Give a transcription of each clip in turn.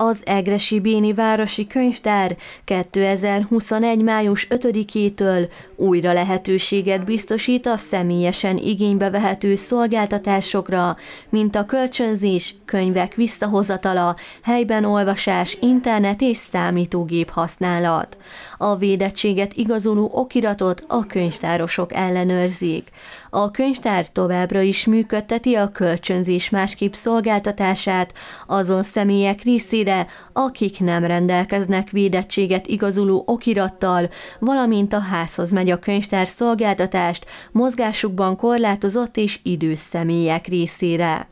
Az Egresi Béni Városi Könyvtár 2021. május 5-től újra lehetőséget biztosít a személyesen igénybe vehető szolgáltatásokra, mint a kölcsönzés, könyvek visszahozatala, helyben olvasás, internet és számítógép használat. A védettséget igazoló okiratot a könyvtárosok ellenőrzik. A könyvtár továbbra is működteti a kölcsönzés másképp szolgáltatását, azon személyek részére személyre, akik nem rendelkeznek védettséget igazuló okirattal, valamint a házhoz megy a könyvtár szolgáltatást mozgásukban korlátozott és idős személyek részére.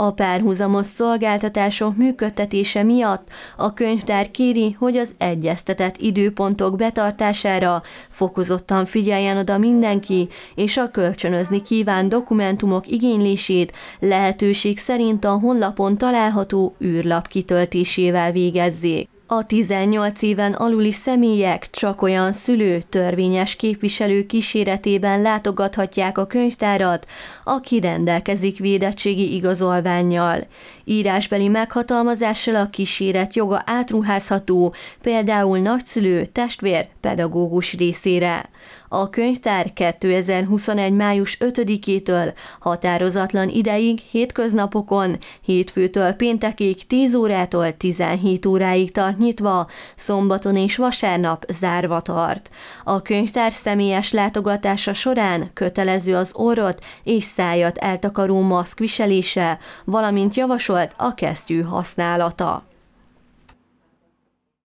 A párhuzamos szolgáltatások működtetése miatt a könyvtár kéri, hogy az egyeztetett időpontok betartására fokozottan figyeljen oda mindenki, és a kölcsönözni kíván dokumentumok igénylését lehetőség szerint a honlapon található űrlap kitöltésével végezzék. A 18 éven aluli személyek csak olyan szülő, törvényes képviselő kíséretében látogathatják a könyvtárat, aki rendelkezik védettségi igazolványjal. Írásbeli meghatalmazással a kíséret joga átruházható, például nagyszülő, testvér, pedagógus részére. A könyvtár 2021. május 5-től határozatlan ideig, hétköznapokon, hétfőtől péntekig 10 órától 17 óráig tart nyitva, szombaton és vasárnap zárva tart. A könyvtár személyes látogatása során kötelező az orrot és szájat eltakaró maszk viselése, valamint javasolt a kesztyű használata.